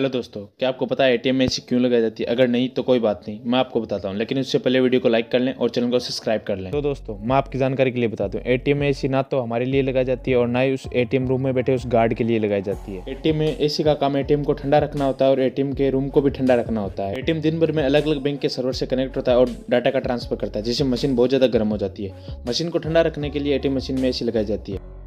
hello दोस्तों क्या आपको पता है एटीएम में ऐसी क्यों लगाई जाती है अगर नहीं तो कोई बात नहीं मैं आपको बताता हूँ लेकिन उससे पहले वीडियो को लाइक कर लें और चैनल को सब्सक्राइब कर लें तो दोस्तों मैं आपकी जानकारी के लिए बताता हूँ एटीएम में ऐसी ना तो हमारे लिए लगाई जाती है और ना ही उस एटीएम रूम में बैठे उस गार्ड के लिए लगाई जाती है एटीएम में एसी का काम एटीएम को ठंडा रखना होता है और एटीएम के रूम को भी ठंडा रखना होता है एटीएम दिन भर में अलग अलग बैंक के सर्वर से कनेक्ट होता है और डाटा का ट्रांसफर करता है जिससे मशीन बहुत ज्यादा गर्म हो जाती है मशीन को ठंडा रखने के लिए एटीएम मशीन में एसी लगाई जाती है